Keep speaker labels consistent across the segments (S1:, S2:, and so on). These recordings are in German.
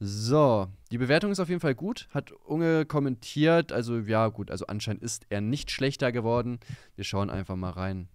S1: So, die Bewertung ist auf jeden Fall gut. Hat Unge kommentiert. Also, ja, gut. Also, anscheinend ist er nicht schlechter geworden. Wir schauen einfach mal rein,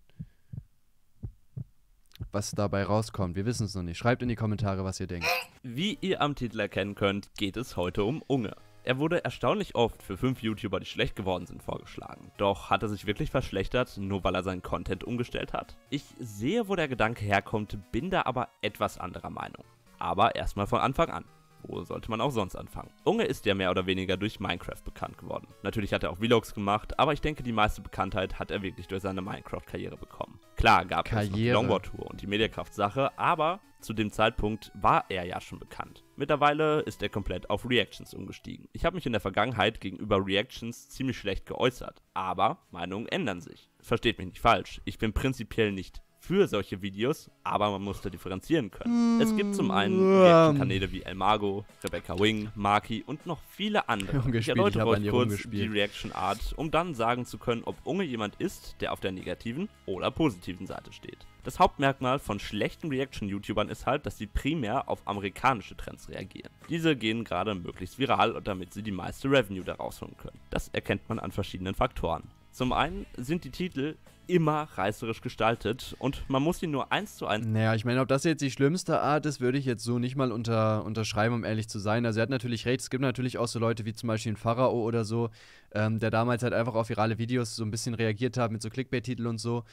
S1: was dabei rauskommt. Wir wissen es noch nicht. Schreibt in die Kommentare, was ihr denkt.
S2: Wie ihr am Titel erkennen könnt, geht es heute um Unge. Er wurde erstaunlich oft für fünf YouTuber, die schlecht geworden sind, vorgeschlagen. Doch hat er sich wirklich verschlechtert, nur weil er seinen Content umgestellt hat? Ich sehe, wo der Gedanke herkommt, bin da aber etwas anderer Meinung. Aber erstmal von Anfang an. Wo sollte man auch sonst anfangen? Unge ist ja mehr oder weniger durch Minecraft bekannt geworden. Natürlich hat er auch Vlogs gemacht, aber ich denke, die meiste Bekanntheit hat er wirklich durch seine Minecraft-Karriere bekommen. Klar gab Karriere. es die Longboard-Tour und die Mediakraft-Sache, aber zu dem Zeitpunkt war er ja schon bekannt. Mittlerweile ist er komplett auf Reactions umgestiegen. Ich habe mich in der Vergangenheit gegenüber Reactions ziemlich schlecht geäußert, aber Meinungen ändern sich. Versteht mich nicht falsch, ich bin prinzipiell nicht für solche Videos, aber man musste differenzieren können. Es gibt zum einen um. Mm. Kanäle wie Elmago, Rebecca Wing, Maki und noch viele andere. Ich erläutere euch kurz die Reaction-Art, um dann sagen zu können, ob Unge jemand ist, der auf der negativen oder positiven Seite steht. Das Hauptmerkmal von schlechten Reaction-YouTubern ist halt, dass sie primär auf amerikanische Trends reagieren. Diese gehen gerade möglichst viral, damit sie die meiste Revenue daraus holen können. Das erkennt man an verschiedenen Faktoren. Zum einen sind die Titel immer reißerisch gestaltet und
S1: man muss sie nur eins zu eins. Naja, ich meine, ob das jetzt die schlimmste Art ist, würde ich jetzt so nicht mal unter, unterschreiben, um ehrlich zu sein. Also er hat natürlich recht, es gibt natürlich auch so Leute wie zum Beispiel ein Pharao oder so, ähm, der damals halt einfach auf virale Videos so ein bisschen reagiert hat mit so Clickbait-Titeln und so.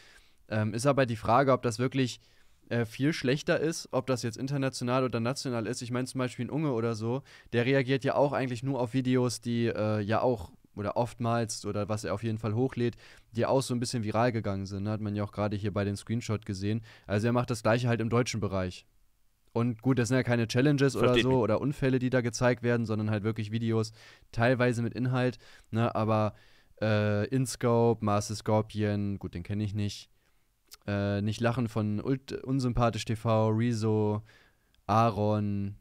S1: Ähm, ist aber die Frage, ob das wirklich äh, viel schlechter ist, ob das jetzt international oder national ist. Ich meine zum Beispiel ein Unge oder so, der reagiert ja auch eigentlich nur auf Videos, die äh, ja auch oder oftmals oder was er auf jeden Fall hochlädt, die auch so ein bisschen viral gegangen sind. Ne? Hat man ja auch gerade hier bei dem Screenshot gesehen. Also er macht das gleiche halt im deutschen Bereich. Und gut, das sind ja keine Challenges Versteht oder so mich. oder Unfälle, die da gezeigt werden, sondern halt wirklich Videos, teilweise mit Inhalt, ne? aber äh, InScope, Master Scorpion, gut, den kenne ich nicht. Äh, nicht lachen von Ult Unsympathisch TV, Rezo, Aaron,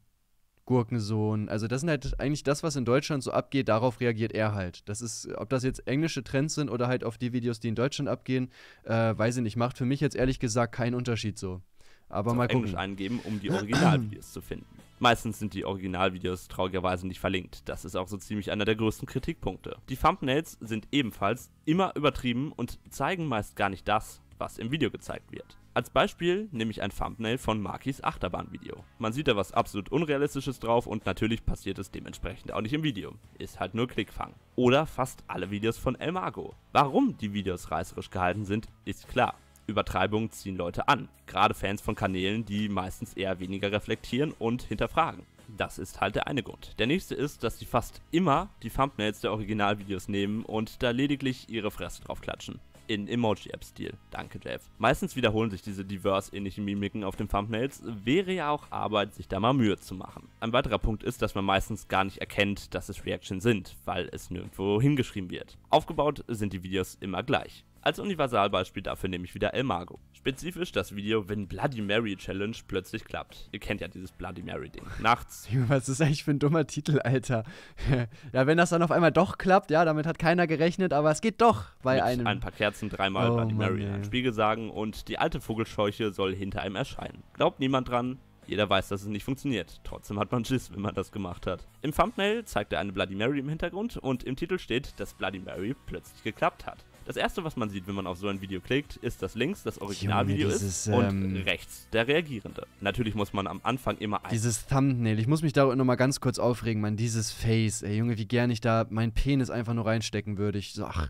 S1: Gurkensohn. Also das sind halt eigentlich das, was in Deutschland so abgeht, darauf reagiert er halt. Das ist, ob das jetzt englische Trends sind oder halt auf die Videos, die in Deutschland abgehen, äh, weiß ich nicht. Macht für mich jetzt ehrlich gesagt keinen Unterschied so. Aber also mal gucken. Englisch eingeben, um die Originalvideos zu finden. Meistens sind
S2: die Originalvideos traurigerweise nicht verlinkt. Das ist auch so ziemlich einer der größten Kritikpunkte. Die Thumbnails sind ebenfalls immer übertrieben und zeigen meist gar nicht das, was im Video gezeigt wird. Als Beispiel nehme ich ein Thumbnail von Markis Achterbahnvideo. Man sieht da was absolut Unrealistisches drauf und natürlich passiert es dementsprechend auch nicht im Video. Ist halt nur Klickfang. Oder fast alle Videos von El Mago. Warum die Videos reißerisch gehalten sind, ist klar. Übertreibungen ziehen Leute an, gerade Fans von Kanälen, die meistens eher weniger reflektieren und hinterfragen. Das ist halt der eine Grund. Der nächste ist, dass sie fast immer die Thumbnails der Originalvideos nehmen und da lediglich ihre Fresse drauf klatschen in Emoji-App-Stil. Danke, Jeff. Meistens wiederholen sich diese diverse-ähnlichen Mimiken auf den Thumbnails, wäre ja auch Arbeit, sich da mal Mühe zu machen. Ein weiterer Punkt ist, dass man meistens gar nicht erkennt, dass es Reactions sind, weil es nirgendwo hingeschrieben wird. Aufgebaut sind die Videos immer gleich. Als Universalbeispiel dafür nehme ich wieder El Mago. Spezifisch das Video Wenn Bloody Mary Challenge plötzlich klappt. Ihr kennt ja dieses Bloody Mary Ding. Nachts.
S1: Was ist eigentlich für ein dummer Titel, Alter? ja, wenn das dann auf einmal doch klappt, ja, damit hat keiner gerechnet, aber es geht doch bei Mit einem. Ein paar Kerzen, dreimal oh, Bloody Mary, ein
S2: Spiegel sagen und die alte Vogelscheuche soll hinter einem erscheinen. Glaubt niemand dran, jeder weiß, dass es nicht funktioniert. Trotzdem hat man Schiss, wenn man das gemacht hat. Im Thumbnail zeigt er eine Bloody Mary im Hintergrund und im Titel steht, dass Bloody Mary plötzlich geklappt hat. Das erste, was man sieht, wenn man auf so ein Video klickt, ist, dass links das Originalvideo ist, ist ähm, und rechts der Reagierende. Natürlich muss man am Anfang
S1: immer ein Dieses Thumbnail, ich muss mich da nochmal ganz kurz aufregen, man, dieses Face, ey Junge, wie gern ich da meinen Penis einfach nur reinstecken würde. Ich so, ach.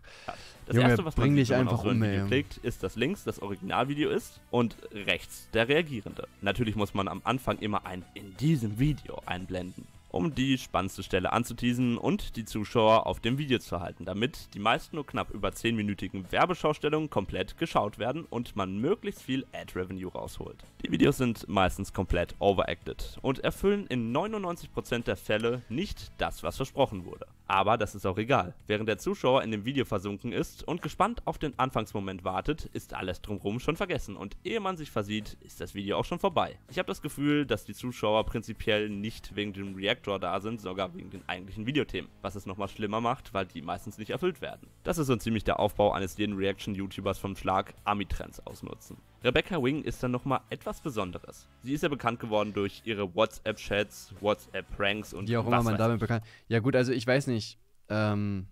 S1: Das Junge, erste, was man sieht, wenn man auf so ein um, Video ey. klickt,
S2: ist, dass links das Originalvideo ist und rechts der Reagierende. Natürlich muss man am Anfang immer ein in diesem Video einblenden um die spannendste Stelle anzuteasen und die Zuschauer auf dem Video zu halten, damit die meisten nur knapp über 10-minütigen Werbeschaustellungen komplett geschaut werden und man möglichst viel Ad-Revenue rausholt. Die Videos sind meistens komplett overacted und erfüllen in 99% der Fälle nicht das, was versprochen wurde. Aber das ist auch egal. Während der Zuschauer in dem Video versunken ist und gespannt auf den Anfangsmoment wartet, ist alles drumherum schon vergessen und ehe man sich versieht, ist das Video auch schon vorbei. Ich habe das Gefühl, dass die Zuschauer prinzipiell nicht wegen dem React Backdoor da sind, sogar wegen den eigentlichen Videothemen, was es nochmal schlimmer macht, weil die meistens nicht erfüllt werden. Das ist so ziemlich der Aufbau eines jeden Reaction-YouTubers vom Schlag Ami-Trends ausnutzen. Rebecca Wing ist dann nochmal etwas Besonderes. Sie ist ja bekannt geworden durch ihre WhatsApp-Chats,
S1: WhatsApp-Pranks und Wie auch immer man damit bekannt. Ja gut, also ich weiß nicht, ähm,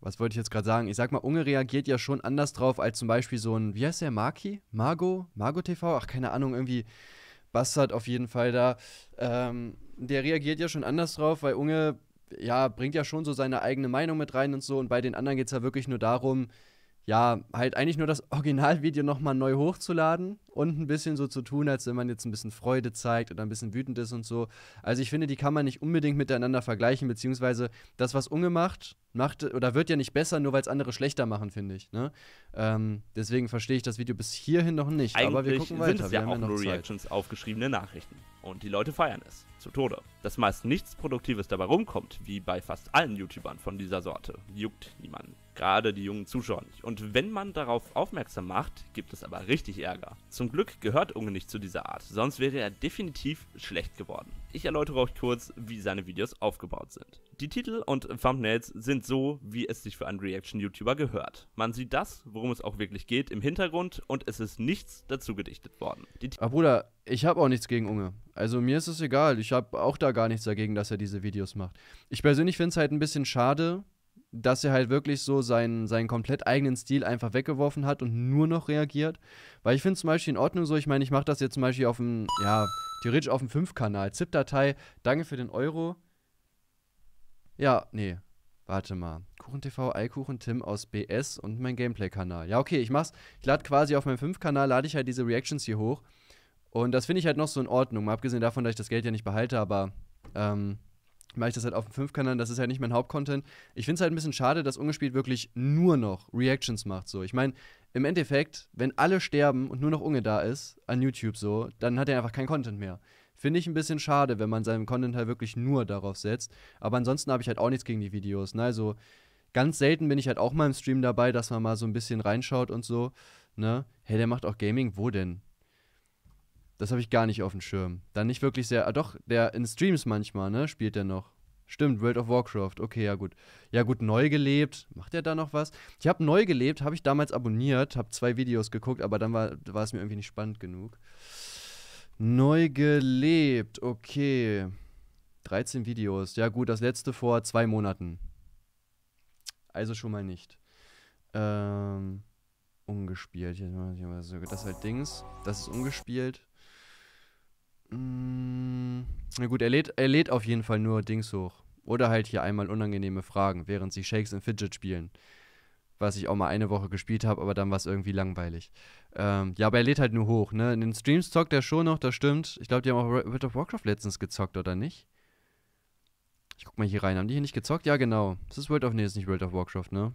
S1: was wollte ich jetzt gerade sagen? Ich sag mal, Unge reagiert ja schon anders drauf als zum Beispiel so ein, wie heißt der, Maki? Margo? Margo TV? Ach, keine Ahnung, irgendwie Bastard auf jeden Fall da. Ähm, der reagiert ja schon anders drauf, weil Unge ja bringt ja schon so seine eigene Meinung mit rein und so. Und bei den anderen geht es ja wirklich nur darum, ja, halt eigentlich nur das Originalvideo nochmal neu hochzuladen und ein bisschen so zu tun, als wenn man jetzt ein bisschen Freude zeigt oder ein bisschen wütend ist und so. Also ich finde, die kann man nicht unbedingt miteinander vergleichen, beziehungsweise das, was ungemacht macht oder wird ja nicht besser, nur weil es andere schlechter machen, finde ich. Ne? Ähm, deswegen verstehe ich das Video bis hierhin noch nicht. Eigentlich aber wir gucken weiter. Sind es ja wir auch ja nur Reactions
S2: Zeit. auf geschriebene Nachrichten. Und die Leute feiern es zu Tode. Dass meist nichts Produktives dabei rumkommt, wie bei fast allen YouTubern von dieser Sorte, juckt niemanden. Gerade die jungen Zuschauer nicht. Und wenn man darauf aufmerksam macht, gibt es aber richtig Ärger. Zum Glück gehört Unge nicht zu dieser Art, sonst wäre er definitiv schlecht geworden. Ich erläutere euch kurz, wie seine Videos aufgebaut sind. Die Titel und Thumbnails sind so, wie es sich für einen Reaction-YouTuber gehört. Man sieht das, worum es auch wirklich geht, im Hintergrund und es ist
S1: nichts dazu gedichtet worden. Die Ach, Bruder, ich habe auch nichts gegen Unge. Also mir ist es egal, ich habe auch da gar nichts dagegen, dass er diese Videos macht. Ich persönlich finde es halt ein bisschen schade, dass er halt wirklich so seinen, seinen komplett eigenen Stil einfach weggeworfen hat und nur noch reagiert. Weil ich finde zum Beispiel in Ordnung so, ich meine, ich mache das jetzt zum Beispiel auf dem, ja, theoretisch auf dem 5-Kanal. ZIP-Datei, danke für den Euro. Ja, nee, warte mal. KuchenTV, Eikuchen, Tim aus BS und mein Gameplay-Kanal. Ja, okay, ich mach's. Ich lade quasi auf meinem 5-Kanal, lade ich halt diese Reactions hier hoch. Und das finde ich halt noch so in Ordnung, mal abgesehen davon, dass ich das Geld ja nicht behalte, aber ähm, mache ich das halt auf dem 5-Kanal, das ist ja halt nicht mein Hauptcontent. Ich finde es halt ein bisschen schade, dass Ungespielt wirklich nur noch Reactions macht. So. Ich meine, im Endeffekt, wenn alle sterben und nur noch Unge da ist, an YouTube so, dann hat er einfach kein Content mehr. Finde ich ein bisschen schade, wenn man seinen Content halt wirklich nur darauf setzt. Aber ansonsten habe ich halt auch nichts gegen die Videos. Ne? Also ganz selten bin ich halt auch mal im Stream dabei, dass man mal so ein bisschen reinschaut und so. Ne? Hey, der macht auch Gaming, wo denn? Das habe ich gar nicht auf dem Schirm. Dann nicht wirklich sehr. Ah, doch, der in Streams manchmal, ne? Spielt der noch. Stimmt, World of Warcraft. Okay, ja gut. Ja gut, neu gelebt. Macht der da noch was? Ich habe neu gelebt, habe ich damals abonniert, habe zwei Videos geguckt, aber dann war, war es mir irgendwie nicht spannend genug. Neu gelebt, okay. 13 Videos. Ja gut, das letzte vor zwei Monaten. Also schon mal nicht. Ähm, ungespielt. Das ist halt Dings. Das ist ungespielt. Mm, na gut, er lädt, er lädt auf jeden Fall nur Dings hoch. Oder halt hier einmal unangenehme Fragen, während sie Shakes in Fidget spielen. Was ich auch mal eine Woche gespielt habe, aber dann war es irgendwie langweilig. Ähm, ja, aber er lädt halt nur hoch, ne? In den Streams zockt er schon noch, das stimmt. Ich glaube, die haben auch World of Warcraft letztens gezockt, oder nicht? Ich guck mal hier rein. Haben die hier nicht gezockt? Ja, genau. Das ist World of. Nee, ist nicht World of Warcraft, ne?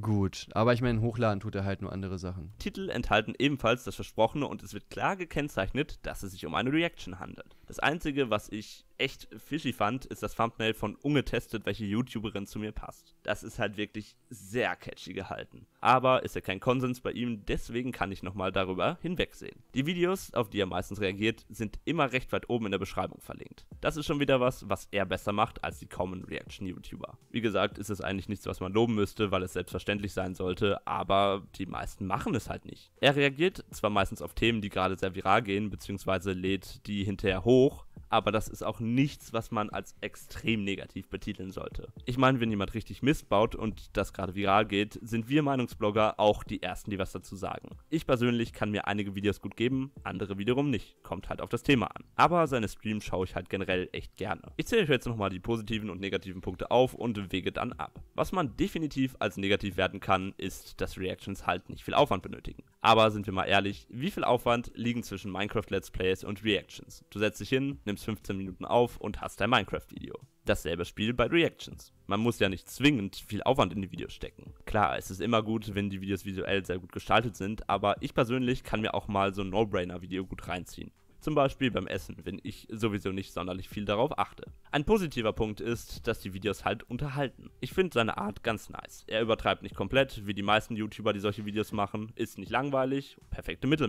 S1: Gut, aber ich meine, hochladen tut er halt nur andere Sachen.
S2: Titel enthalten ebenfalls das Versprochene und es wird klar gekennzeichnet, dass es sich um eine Reaction handelt. Das Einzige, was ich echt fishy fand, ist das Thumbnail von Ungetestet, welche YouTuberin zu mir passt. Das ist halt wirklich sehr catchy gehalten. Aber ist ja kein Konsens bei ihm, deswegen kann ich nochmal darüber hinwegsehen. Die Videos, auf die er meistens reagiert, sind immer recht weit oben in der Beschreibung verlinkt. Das ist schon wieder was, was er besser macht als die Common Reaction YouTuber. Wie gesagt, ist es eigentlich nichts, was man loben müsste, weil es selbstverständlich sein sollte, aber die meisten machen es halt nicht. Er reagiert zwar meistens auf Themen, die gerade sehr viral gehen, beziehungsweise lädt die hinterher hoch, aber das ist auch nichts, was man als extrem negativ betiteln sollte. Ich meine, wenn jemand richtig Mist baut und das gerade viral geht, sind wir Meinungsblogger auch die Ersten, die was dazu sagen. Ich persönlich kann mir einige Videos gut geben, andere wiederum nicht. Kommt halt auf das Thema an. Aber seine Streams schaue ich halt generell echt gerne. Ich zähle euch jetzt nochmal die positiven und negativen Punkte auf und wege dann ab. Was man definitiv als negativ werden kann, ist, dass Reactions halt nicht viel Aufwand benötigen. Aber sind wir mal ehrlich, wie viel Aufwand liegen zwischen Minecraft Let's Plays und Reactions? Du setzt dich hin, nimmst 15 Minuten auf und hast ein Minecraft-Video. Dasselbe Spiel bei Reactions. Man muss ja nicht zwingend viel Aufwand in die Videos stecken. Klar, es ist immer gut, wenn die Videos visuell sehr gut gestaltet sind, aber ich persönlich kann mir auch mal so ein No-Brainer-Video gut reinziehen. Zum Beispiel beim Essen, wenn ich sowieso nicht sonderlich viel darauf achte. Ein positiver Punkt ist, dass die Videos halt unterhalten. Ich finde seine Art ganz nice. Er übertreibt nicht komplett, wie die meisten YouTuber, die solche Videos
S1: machen, ist nicht
S2: langweilig, perfekte Mittel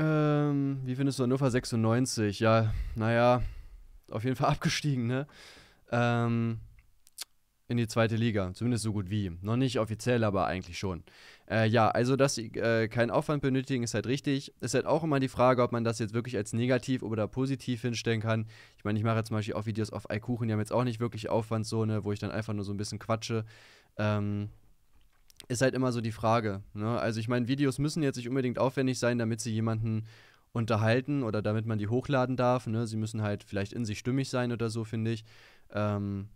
S1: ähm, wie findest du Hannover 96? Ja, naja, auf jeden Fall abgestiegen, ne? Ähm, in die zweite Liga, zumindest so gut wie. Noch nicht offiziell, aber eigentlich schon. Äh, ja, also dass sie äh, keinen Aufwand benötigen, ist halt richtig. Ist halt auch immer die Frage, ob man das jetzt wirklich als negativ oder positiv hinstellen kann. Ich meine, ich mache jetzt zum Beispiel auch Videos auf Eikuchen, die haben jetzt auch nicht wirklich Aufwand ne, wo ich dann einfach nur so ein bisschen quatsche. Ähm, ist halt immer so die Frage. Ne? Also ich meine, Videos müssen jetzt nicht unbedingt aufwendig sein, damit sie jemanden unterhalten oder damit man die hochladen darf. Ne? Sie müssen halt vielleicht in sich stimmig sein oder so, finde ich. Ähm,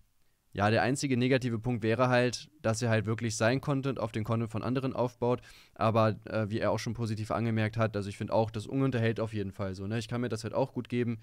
S1: ja, der einzige negative Punkt wäre halt, dass er halt wirklich sein Content auf den Content von anderen aufbaut. Aber äh, wie er auch schon positiv angemerkt hat, also ich finde auch, das ununterhält auf jeden Fall so. Ne? Ich kann mir das halt auch gut geben,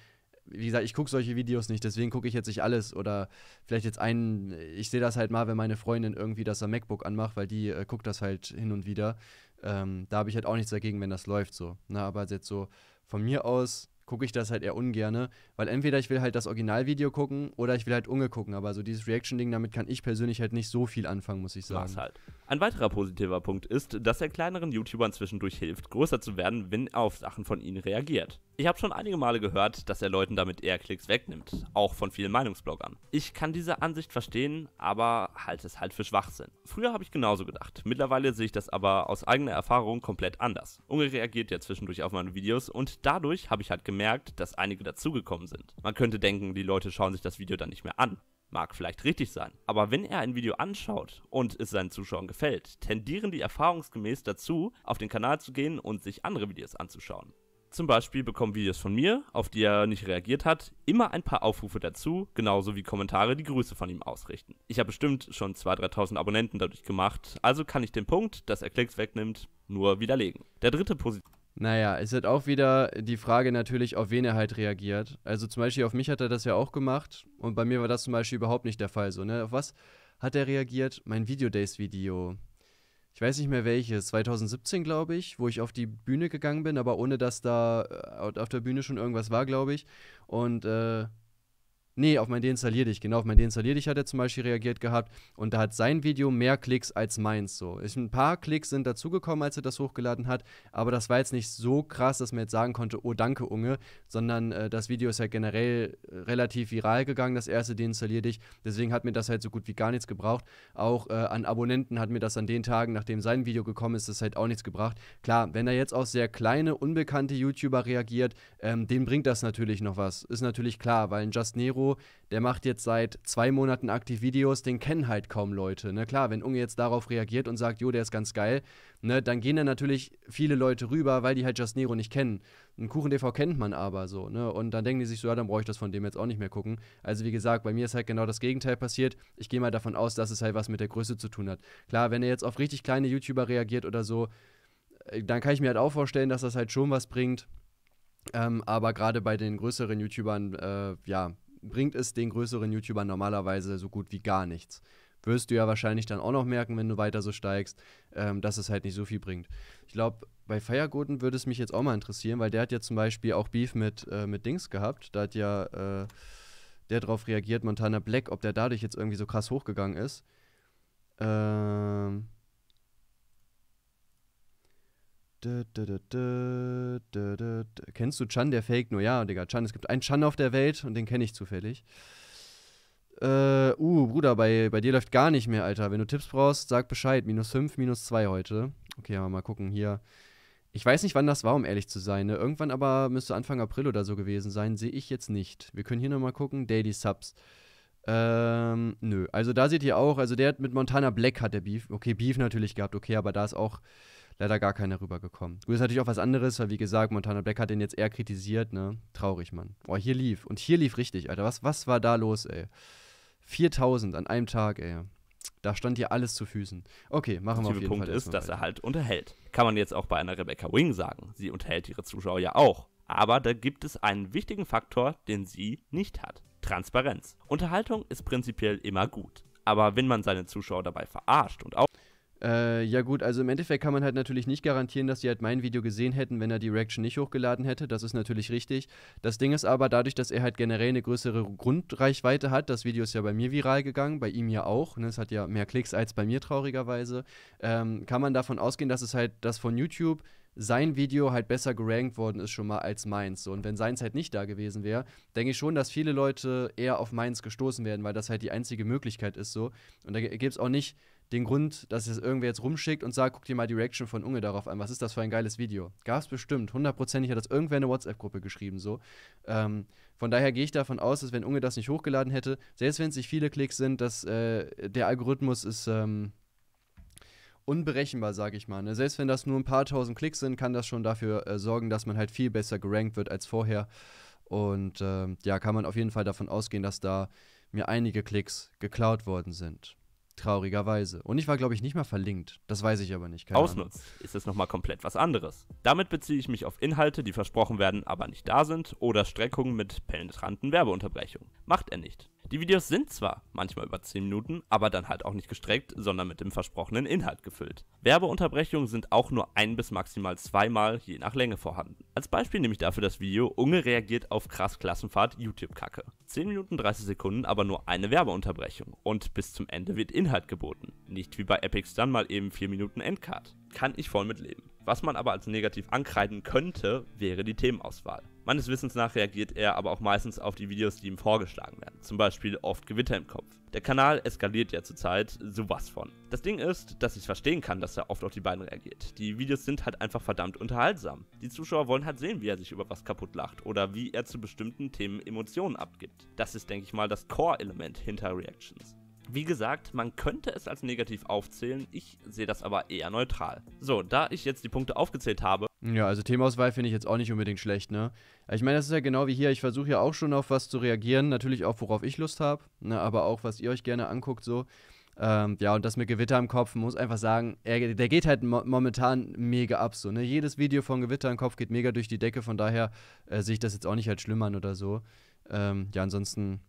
S1: wie gesagt, ich gucke solche Videos nicht, deswegen gucke ich jetzt nicht alles. Oder vielleicht jetzt einen, ich sehe das halt mal, wenn meine Freundin irgendwie das am MacBook anmacht, weil die äh, guckt das halt hin und wieder. Ähm, da habe ich halt auch nichts dagegen, wenn das läuft so. Na, ne? aber jetzt so von mir aus gucke ich das halt eher ungerne, weil entweder ich will halt das Originalvideo gucken oder ich will halt Unge gucken, aber so dieses Reaction-Ding, damit kann ich persönlich halt nicht so viel anfangen, muss ich sagen. halt. Ein weiterer positiver Punkt ist, dass er
S2: kleineren YouTubern zwischendurch hilft, größer zu werden, wenn er auf Sachen von ihnen reagiert. Ich habe schon einige Male gehört, dass er Leuten damit eher Klicks wegnimmt, auch von vielen Meinungsbloggern. Ich kann diese Ansicht verstehen, aber halte es halt für Schwachsinn. Früher habe ich genauso gedacht, mittlerweile sehe ich das aber aus eigener Erfahrung komplett anders. Unge reagiert ja zwischendurch auf meine Videos und dadurch habe ich halt gemerkt, gemerkt, dass einige dazugekommen sind. Man könnte denken, die Leute schauen sich das Video dann nicht mehr an. Mag vielleicht richtig sein, aber wenn er ein Video anschaut und es seinen Zuschauern gefällt, tendieren die erfahrungsgemäß dazu, auf den Kanal zu gehen und sich andere Videos anzuschauen. Zum Beispiel bekommen Videos von mir, auf die er nicht reagiert hat, immer ein paar Aufrufe dazu, genauso wie Kommentare, die Grüße von ihm ausrichten. Ich habe bestimmt schon 2.000, 3.000 Abonnenten dadurch gemacht, also kann ich den Punkt, dass er Klicks wegnimmt,
S1: nur widerlegen. Der dritte Position. Naja, es hat auch wieder die Frage natürlich, auf wen er halt reagiert. Also zum Beispiel auf mich hat er das ja auch gemacht und bei mir war das zum Beispiel überhaupt nicht der Fall. So, ne? Auf was hat er reagiert? Mein videodays Video. Ich weiß nicht mehr welches, 2017 glaube ich, wo ich auf die Bühne gegangen bin, aber ohne dass da äh, auf der Bühne schon irgendwas war, glaube ich. Und äh, nee, auf mein deinstallier dich, genau, auf mein deinstallier dich hat er zum Beispiel reagiert gehabt und da hat sein Video mehr Klicks als meins so. Ich, ein paar Klicks sind dazugekommen, als er das hochgeladen hat, aber das war jetzt nicht so krass, dass man jetzt sagen konnte, oh danke Unge, sondern äh, das Video ist ja halt generell äh, relativ viral gegangen, das erste deinstallier dich, deswegen hat mir das halt so gut wie gar nichts gebraucht. Auch äh, an Abonnenten hat mir das an den Tagen, nachdem sein Video gekommen ist, das halt auch nichts gebracht. Klar, wenn er jetzt auch sehr kleine, unbekannte YouTuber reagiert, ähm, denen bringt das natürlich noch was, ist natürlich klar, weil ein Just Nero der macht jetzt seit zwei Monaten aktiv Videos, den kennen halt kaum Leute. Ne? Klar, wenn Unge jetzt darauf reagiert und sagt, jo, der ist ganz geil, ne, dann gehen da natürlich viele Leute rüber, weil die halt Just Nero nicht kennen. Ein Kuchen TV kennt man aber so, ne? Und dann denken die sich so, ja, dann brauche ich das von dem jetzt auch nicht mehr gucken. Also wie gesagt, bei mir ist halt genau das Gegenteil passiert. Ich gehe mal davon aus, dass es halt was mit der Größe zu tun hat. Klar, wenn er jetzt auf richtig kleine YouTuber reagiert oder so, äh, dann kann ich mir halt auch vorstellen, dass das halt schon was bringt. Ähm, aber gerade bei den größeren YouTubern, äh, ja, bringt es den größeren YouTubern normalerweise so gut wie gar nichts. Wirst du ja wahrscheinlich dann auch noch merken, wenn du weiter so steigst, ähm, dass es halt nicht so viel bringt. Ich glaube, bei Feiergoten würde es mich jetzt auch mal interessieren, weil der hat ja zum Beispiel auch Beef mit, äh, mit Dings gehabt. Da hat ja äh, der darauf reagiert, Montana Black, ob der dadurch jetzt irgendwie so krass hochgegangen ist. Ähm. Du, du, du, Kennst du Chan, der Fake? Nur ja, Digga, Chan, es gibt einen Chan auf der Welt und den kenne ich zufällig. Äh, uh, Bruder, bei, bei dir läuft gar nicht mehr, Alter. Wenn du Tipps brauchst, sag Bescheid. Minus 5, minus 2 heute. Okay, aber mal gucken hier. Ich weiß nicht, wann das war, um ehrlich zu sein. Ne? Irgendwann aber müsste Anfang April oder so gewesen sein. Sehe ich jetzt nicht. Wir können hier nochmal gucken. Daily Subs. Ähm, nö. Also da seht ihr auch, also der hat mit Montana Black hat der Beef. Okay, Beef natürlich gehabt, okay, aber da ist auch leider gar keiner rübergekommen. Gut, ist natürlich auch was anderes, weil wie gesagt, Montana Black hat den jetzt eher kritisiert, ne? Traurig, Mann. Boah, hier lief. Und hier lief richtig, Alter. Was, was war da los, ey? 4000 an einem Tag, ey. Da stand dir alles zu Füßen. Okay, machen wir auf jeden Punkt Fall. Der Punkt ist, dass weiter. er
S2: halt unterhält. Kann man jetzt auch bei einer Rebecca Wing sagen. Sie unterhält ihre Zuschauer ja auch. Aber da gibt es einen wichtigen Faktor, den sie nicht hat. Transparenz. Unterhaltung ist prinzipiell immer gut.
S1: Aber wenn man seine Zuschauer dabei verarscht und auch äh, ja gut, also im Endeffekt kann man halt natürlich nicht garantieren, dass sie halt mein Video gesehen hätten, wenn er die Reaction nicht hochgeladen hätte. Das ist natürlich richtig. Das Ding ist aber, dadurch, dass er halt generell eine größere Grundreichweite hat, das Video ist ja bei mir viral gegangen, bei ihm ja auch, ne? es hat ja mehr Klicks als bei mir traurigerweise, ähm, kann man davon ausgehen, dass es halt das von YouTube sein Video halt besser gerankt worden ist schon mal als meins. So. Und wenn seins halt nicht da gewesen wäre, denke ich schon, dass viele Leute eher auf meins gestoßen werden, weil das halt die einzige Möglichkeit ist so. Und da gibt es auch nicht den Grund, dass es irgendwer jetzt rumschickt und sagt, guck dir mal die Reaction von Unge darauf an, was ist das für ein geiles Video? Gab es bestimmt, hundertprozentig hat das irgendwer in eine WhatsApp-Gruppe geschrieben, so. Ähm, von daher gehe ich davon aus, dass wenn Unge das nicht hochgeladen hätte, selbst wenn es nicht viele Klicks sind, dass äh, der Algorithmus ist ähm, unberechenbar, sage ich mal. Ne? Selbst wenn das nur ein paar tausend Klicks sind, kann das schon dafür äh, sorgen, dass man halt viel besser gerankt wird als vorher. Und äh, ja, kann man auf jeden Fall davon ausgehen, dass da mir einige Klicks geklaut worden sind. Traurigerweise. Und ich war, glaube ich, nicht mal verlinkt. Das weiß ich aber nicht. Keine Ausnutzt Ahnung.
S2: ist es nochmal komplett was anderes. Damit beziehe ich mich auf Inhalte, die versprochen werden, aber nicht da sind, oder Streckungen mit penetranten Werbeunterbrechungen. Macht er nicht. Die Videos sind zwar manchmal über 10 Minuten, aber dann halt auch nicht gestreckt, sondern mit dem versprochenen Inhalt gefüllt. Werbeunterbrechungen sind auch nur ein bis maximal zweimal je nach Länge vorhanden. Als Beispiel nehme ich dafür das Video Unge reagiert auf krass Klassenfahrt YouTube-Kacke. 10 Minuten 30 Sekunden, aber nur eine Werbeunterbrechung und bis zum Ende wird Inhalt geboten. Nicht wie bei Epics dann mal eben 4 Minuten Endcard. Kann ich voll mitleben. Was man aber als negativ ankreiden könnte, wäre die Themenauswahl. Meines Wissens nach reagiert er aber auch meistens auf die Videos, die ihm vorgeschlagen werden, zum Beispiel oft Gewitter im Kopf. Der Kanal eskaliert ja zurzeit sowas von. Das Ding ist, dass ich verstehen kann, dass er oft auf die beiden reagiert. Die Videos sind halt einfach verdammt unterhaltsam. Die Zuschauer wollen halt sehen, wie er sich über was kaputt lacht oder wie er zu bestimmten Themen Emotionen abgibt. Das ist, denke ich mal, das Core-Element hinter Reactions. Wie gesagt, man könnte es als negativ aufzählen, ich sehe das aber eher neutral. So, da
S1: ich jetzt die Punkte aufgezählt habe, ja, also Themenauswahl finde ich jetzt auch nicht unbedingt schlecht, ne? Ich meine, das ist ja genau wie hier. Ich versuche ja auch schon auf was zu reagieren. Natürlich auch, worauf ich Lust habe, ne? aber auch, was ihr euch gerne anguckt, so. Ähm, ja, und das mit Gewitter im Kopf, muss einfach sagen, er, der geht halt mo momentan mega ab, so, ne? Jedes Video von Gewitter im Kopf geht mega durch die Decke, von daher äh, sehe ich das jetzt auch nicht als schlimm an oder so. Ähm, ja, ansonsten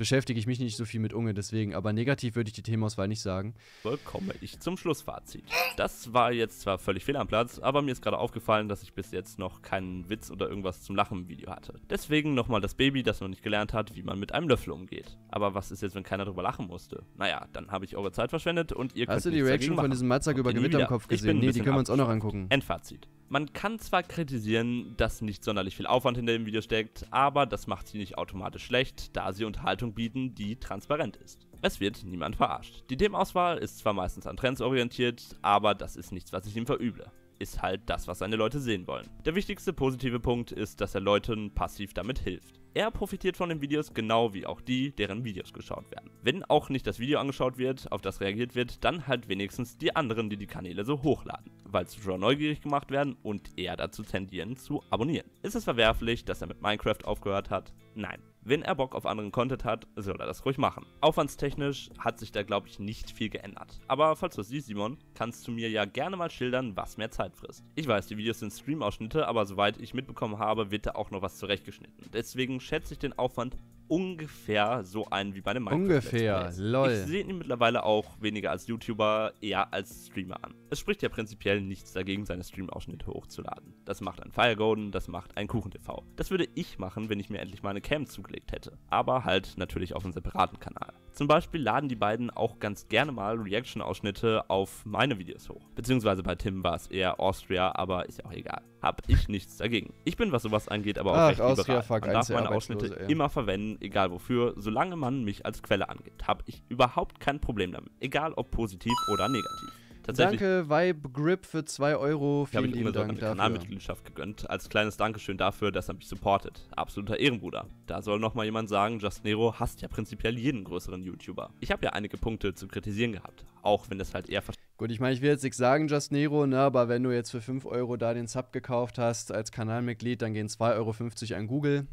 S1: beschäftige ich mich nicht so viel mit Unge, deswegen. Aber negativ würde ich die Themenauswahl nicht sagen. So ich zum Schlussfazit.
S2: Das war jetzt zwar völlig fehl am Platz, aber mir ist gerade aufgefallen, dass ich bis jetzt noch keinen Witz oder irgendwas zum Lachen im Video hatte. Deswegen nochmal das Baby, das noch nicht gelernt hat, wie man mit einem Löffel umgeht. Aber was ist jetzt, wenn keiner drüber lachen musste? Naja, dann habe ich eure Zeit verschwendet und ihr Hast könnt Hast du die Reaction von diesem Matzack über Gewitter im Kopf gesehen? Nee, die können wir uns auch noch angucken. Endfazit. Man kann zwar kritisieren, dass nicht sonderlich viel Aufwand hinter dem Video steckt, aber das macht sie nicht automatisch schlecht, da sie Unterhaltung bieten, die transparent ist. Es wird niemand verarscht. Die Themenauswahl ist zwar meistens an Trends orientiert, aber das ist nichts, was ich ihm verüble ist halt das, was seine Leute sehen wollen. Der wichtigste positive Punkt ist, dass er Leuten passiv damit hilft. Er profitiert von den Videos genau wie auch die, deren Videos geschaut werden. Wenn auch nicht das Video angeschaut wird, auf das reagiert wird, dann halt wenigstens die anderen, die die Kanäle so hochladen, weil Zuschauer neugierig gemacht werden und eher dazu tendieren zu abonnieren. Ist es verwerflich, dass er mit Minecraft aufgehört hat? Nein. Wenn er Bock auf anderen Content hat, soll er das ruhig machen. Aufwandstechnisch hat sich da glaube ich nicht viel geändert. Aber falls du es siehst, Simon, kannst du mir ja gerne mal schildern, was mehr Zeit frisst. Ich weiß, die Videos sind Stream-Ausschnitte, aber soweit ich mitbekommen habe, wird da auch noch was zurechtgeschnitten. Deswegen schätze ich den Aufwand ungefähr so ein wie bei einem Minecraft. Ungefähr, lol. Ich sehe ihn mittlerweile auch weniger als YouTuber, eher als Streamer an. Es spricht ja prinzipiell nichts dagegen, seine Stream-Ausschnitte hochzuladen. Das macht ein Firegolden, das macht ein KuchenTV. Das würde ich machen, wenn ich mir endlich mal eine Cam zugelegt hätte. Aber halt natürlich auf einem separaten Kanal. Zum Beispiel laden die beiden auch ganz gerne mal Reaction-Ausschnitte auf meine Videos hoch. Beziehungsweise bei Tim war es eher Austria, aber ist ja auch egal. Hab ich nichts dagegen. Ich bin, was sowas angeht, aber auch Ach, recht Austria, liberal. Man darf meine Ausschnitte ey. immer verwenden, egal wofür, solange man mich als Quelle angibt, habe ich überhaupt kein Problem damit. Egal ob positiv oder negativ. Danke,
S1: Vibe Grip für 2 Euro. Vielen ich lieben Dank eine dafür. Kanalmitgliedschaft
S2: gegönnt. Als kleines Dankeschön dafür, dass er mich supportet. Absoluter Ehrenbruder. Da soll nochmal jemand sagen, Just Nero hasst ja prinzipiell jeden größeren YouTuber. Ich habe ja einige Punkte zu kritisieren gehabt. Auch wenn das halt eher
S1: Gut, ich meine, ich will jetzt nichts sagen, Just Nero, ne, aber wenn du jetzt für 5 Euro da den Sub gekauft hast als Kanalmitglied, dann gehen 2,50 Euro an Google.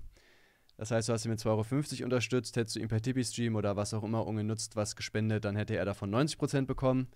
S1: Das heißt, du hast ihn mit 2,50 Euro unterstützt, hättest du ihn per Tippy-Stream oder was auch immer ungenutzt was gespendet, dann hätte er davon 90% bekommen.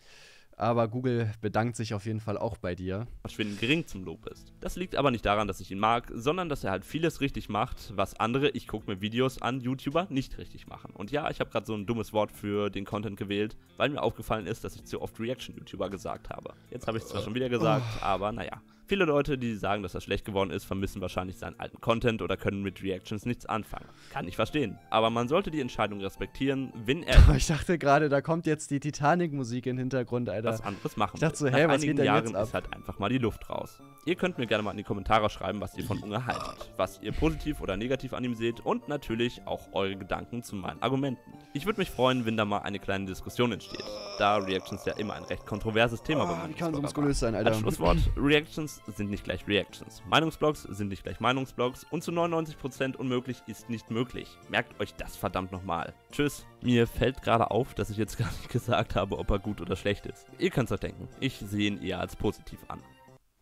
S1: Aber Google bedankt sich auf jeden Fall auch bei dir.
S2: Verschwindend gering zum Lob ist. Das liegt aber nicht daran, dass ich ihn mag, sondern dass er halt vieles richtig macht, was andere, ich gucke mir Videos an, YouTuber nicht richtig machen. Und ja, ich habe gerade so ein dummes Wort für den Content gewählt, weil mir aufgefallen ist, dass ich zu oft Reaction-YouTuber gesagt habe. Jetzt habe ich es zwar schon wieder gesagt, oh. aber naja. Viele Leute, die sagen, dass er schlecht geworden ist, vermissen wahrscheinlich seinen alten Content oder können mit Reactions nichts anfangen. Kann ich verstehen. Aber man sollte die Entscheidung respektieren, wenn er. ich
S1: dachte gerade, da kommt jetzt die Titanic-Musik im Hintergrund, Alter. Was anderes machen. Ich dachte so, hä, hey, was geht denn Jahren jetzt ab? ist
S2: halt einfach mal die Luft raus. Ihr könnt mir gerne mal in die Kommentare schreiben, was ihr von Unge haltet, was ihr positiv oder negativ an ihm seht und natürlich auch eure Gedanken zu meinen Argumenten. Ich würde mich freuen, wenn da mal eine kleine Diskussion entsteht, da Reactions ja immer ein recht kontroverses Thema oh, beim ah,
S1: kann so muskulös sein, Alter. Als Schlusswort,
S2: Reactions sind nicht gleich Reactions. Meinungsblogs sind nicht gleich Meinungsblogs und zu 99% unmöglich ist nicht möglich. Merkt euch das verdammt nochmal. Tschüss. Mir fällt gerade auf, dass ich jetzt gar nicht gesagt habe, ob er gut oder schlecht ist. Ihr könnt es euch denken. Ich sehe ihn eher als positiv an.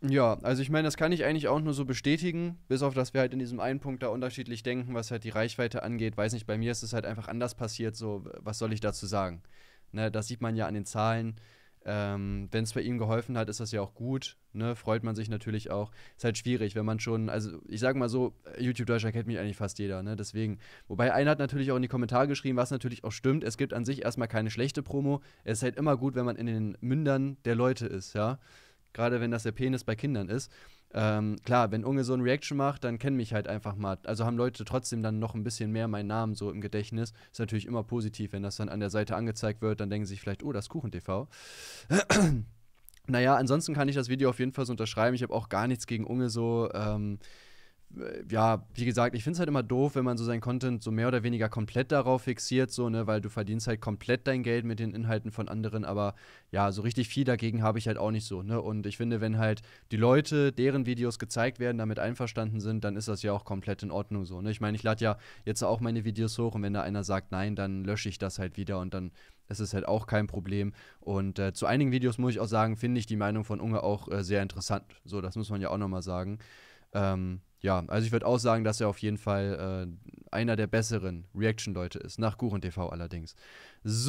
S1: Ja, also ich meine, das kann ich eigentlich auch nur so bestätigen, bis auf dass wir halt in diesem einen Punkt da unterschiedlich denken, was halt die Reichweite angeht. Weiß nicht, bei mir ist es halt einfach anders passiert, so was soll ich dazu sagen? Ne, das sieht man ja an den Zahlen ähm, wenn es bei ihm geholfen hat, ist das ja auch gut. Ne? Freut man sich natürlich auch. Ist halt schwierig, wenn man schon, also ich sag mal so, YouTube Deutscher kennt mich eigentlich fast jeder, ne? Deswegen. Wobei einer hat natürlich auch in die Kommentare geschrieben, was natürlich auch stimmt. Es gibt an sich erstmal keine schlechte Promo. Es ist halt immer gut, wenn man in den Mündern der Leute ist, ja. Gerade wenn das der Penis bei Kindern ist ähm, klar, wenn Unge so eine Reaction macht, dann kennen mich halt einfach mal. Also haben Leute trotzdem dann noch ein bisschen mehr meinen Namen so im Gedächtnis. Ist natürlich immer positiv, wenn das dann an der Seite angezeigt wird, dann denken sie sich vielleicht, oh, das ist Kuchen-TV. naja, ansonsten kann ich das Video auf jeden Fall so unterschreiben. Ich habe auch gar nichts gegen Unge so. Ähm, ja, wie gesagt, ich finde es halt immer doof, wenn man so seinen Content so mehr oder weniger komplett darauf fixiert, so, ne, weil du verdienst halt komplett dein Geld mit den Inhalten von anderen, aber ja, so richtig viel dagegen habe ich halt auch nicht so, ne? Und ich finde, wenn halt die Leute, deren Videos gezeigt werden, damit einverstanden sind, dann ist das ja auch komplett in Ordnung so, ne? Ich meine, ich lade ja jetzt auch meine Videos hoch und wenn da einer sagt, nein, dann lösche ich das halt wieder und dann das ist halt auch kein Problem. Und äh, zu einigen Videos muss ich auch sagen, finde ich die Meinung von Unge auch äh, sehr interessant. So, das muss man ja auch nochmal sagen. Ähm, ja, also ich würde auch sagen, dass er auf jeden Fall äh, einer der besseren Reaction-Leute ist, nach Guren TV allerdings. So